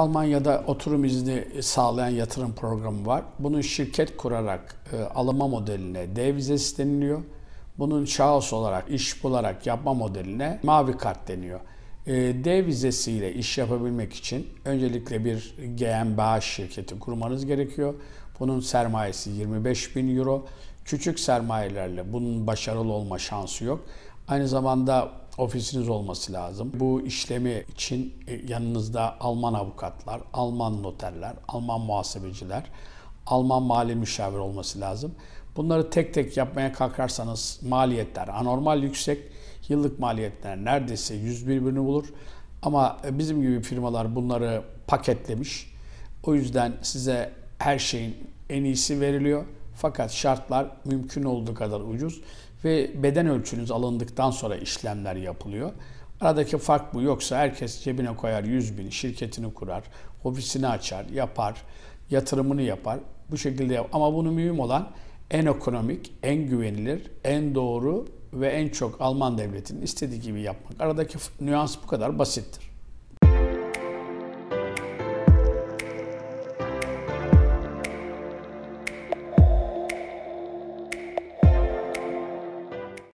Almanya'da oturum izni sağlayan yatırım programı var. Bunun şirket kurarak e, alınma modeline D vizesi deniliyor. Bunun şahıs olarak, iş bularak yapma modeline mavi kart deniyor. E, D vizesiyle iş yapabilmek için öncelikle bir GmbH şirketi kurmanız gerekiyor. Bunun sermayesi 25 bin euro. Küçük sermayelerle bunun başarılı olma şansı yok. Aynı zamanda ofisiniz olması lazım. Bu işlemi için e, yanınızda Alman avukatlar, Alman noterler, Alman muhasebeciler, Alman mali müşavir olması lazım. Bunları tek tek yapmaya kalkarsanız maliyetler anormal yüksek. Yıllık maliyetler neredeyse 100 birbirini bulur. Ama e, bizim gibi firmalar bunları paketlemiş. O yüzden size her şeyin en iyisi veriliyor. Fakat şartlar mümkün olduğu kadar ucuz ve beden ölçünüz alındıktan sonra işlemler yapılıyor. Aradaki fark bu. Yoksa herkes cebine koyar 100 bin, şirketini kurar, ofisini açar, yapar, yatırımını yapar. Bu şekilde yap. Ama bunu mühim olan en ekonomik, en güvenilir, en doğru ve en çok Alman devletinin istediği gibi yapmak. Aradaki nüans bu kadar basittir.